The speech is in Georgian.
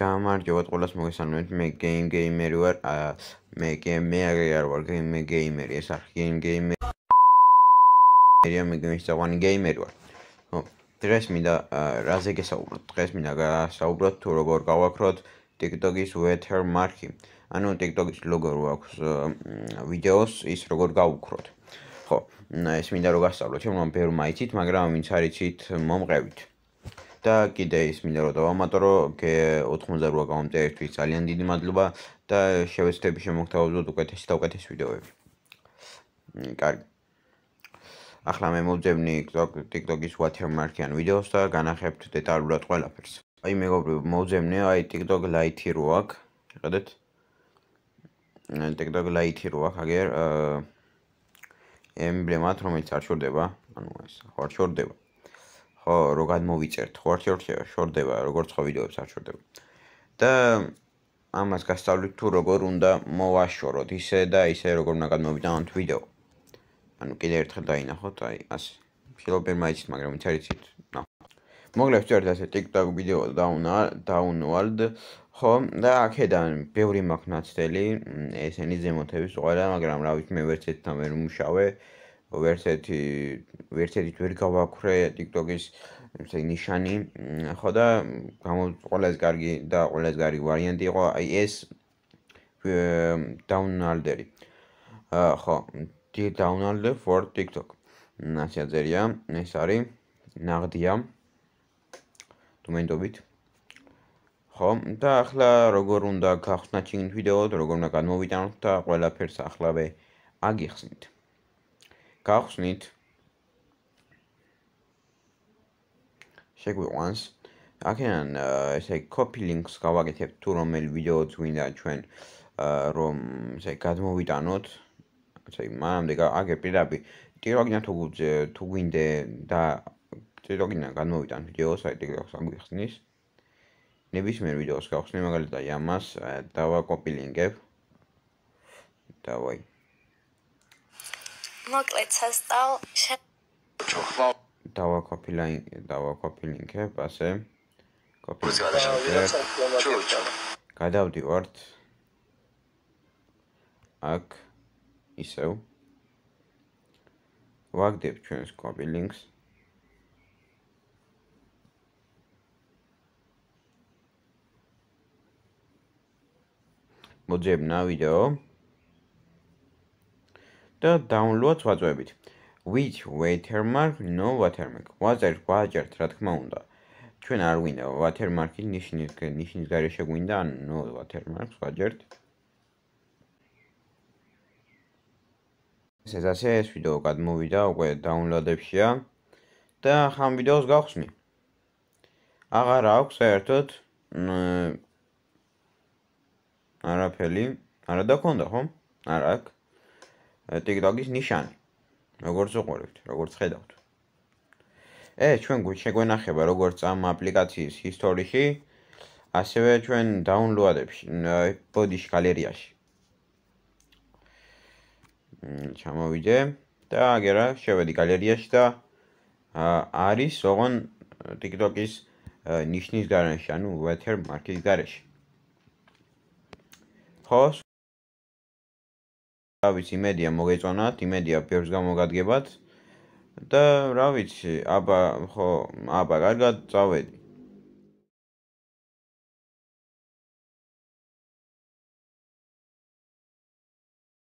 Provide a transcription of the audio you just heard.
გამარჯობა ყველას მოგესალმებით მე game gamer ვარ მე მე აღარ ვარ game gamer ეს არ game gamer მე მე ძაღვანი gamer ვარ ხო დღეს მინდა რაზე გესაუბროთ დღეს მინდა გასაუბროთ თუ როგორ გავაკროთ TikTok-ის weather mark-ი ანუ TikTok-ის ლოგო რო აქვს ვიდეოს ის როგორ გავუქროთ ხო ეს მინდა რომ გასწავლოთ შემო ბევრი მაიცით მაგრამ ვინც არიცით მომყევით და კიდე ის მინდა რომ დავამატო რომ 98 გამომწია ერთვის ძალიან დიდი მადლობა და შევეცდები შემოგთავაზოთ უკეთესი და უკეთესი ვიდეოები. კარგი. ახლა მე მოვძებნი TikTok-ის watermark-ი ან ვიდეოს და განახებთ დეტალურად ყველაფერს. აი მეგობრებო, მოვძებნე აი TikTok Lite-ი რო აქვს. შეგადეთ. ან TikTok Lite-ი რო აქვს, აგერ ემბლემა რომელიც არ შორდება, ანუ ეს არ შორდება. ხო, რომ გადმოვიწერთ, ხო, არ შორდება, როგორც ხო ვიდეოებს არ შორდება. და ამას გასწავლით თუ როგორ უნდა მოვაშოროთ ისე და ისე როგორ უნდა გადმოვიტანო თ ვიდეო. ანუ კიდე ერთხელ დაინახოთ, აი, ასე. შეიძლება მეც, მაგრამ ის არის ის. მოგლებს ჯერ ესე TikTok ვიდეო დაუნა, დაუნლოდ, ხო, და აქედან ბევრი მაქვს ნაცდელი, ესენი ზემოთების უყარა, მაგრამ რა ვიცი, მე ვერც ერთთან ვერ მუშავე. ვერცერთი ვერცერთი ვერ გავაქრე TikTok-ის ესე ნიშანი ხო და ყველაზე კარგი და ყველაზე კარგი ვარიანტი იყო აი ეს დაუნალდერი ხო დი დაუნალდერ ფორ TikTok ნაცია ძერია ეს არის ნაღდია დომენდობით ხო და ახლა როგორ უნდა გახსნათ ჩინ ვიდეო როგორ უნდა განმოვიტანოთ და ყველაფერს ახლავე აგიხსნით გახსნით შეგვიყვანს აქედან ესე copy links გავაკეთებ თუ რომელი ვიდეოც გვინდა ჩვენ რომ ესე გადმოვიტანოთ ესე მანამდე აგე პირდაპირ ტიროგინა თუ თუ გვინდა და ტიროგინა გადმოვიტან ვიდეოს საიტი გაქვს აგვიხსნის ნებისმიერ ვიდეოს გავხსნი მაგალითად აი ამას და ვაკოპი ლინკებ და ვაი მოკლედ სასწაულ დავაკოპილა დავაკოპილინკებ ასე გადავდივართ აქ ისევ ვაგდებ ჩვენს კოპილინკს მოძებნა ვიდეო და დაუნლოდს ვაწვევით. which watermark no watermark watermark გვაჯერთ რა თქმა უნდა ჩვენ არ გვინდა watermark-ი ნიშნის ნიშნის გარეშე გვინდა no watermark-ს გვაჯერთ ეს ასე ეს ვიდეო გადმოვიდა უკვე დაუნლოდებშია და ხან ვიდეოს გავხსნი აღარ აქვს საერთოდ არაფერი არა დაგochondა ხომ არა აქვს TikTok-ის ნიშანი. როგორც უყურებთ, როგორც ხედავთ. ე, ჩვენ შეგვენახება როგორც ამ აპლიკაციის ისტორიში, ასევე ჩვენ დაუნლოადებში, ბოდიში გალერიაში. ჩამოვიდე და აგერა შევედი გალერიაში და არის ოღონ TikTok-ის ნიშნის გარანში, ანუ watermark-ის გარანში. ხო რა ვიცი იმედია მოგეწონათ იმედია ბევრს გამოგადგებათ და რა ვიცი აბა ხო აბა კარგად წავედი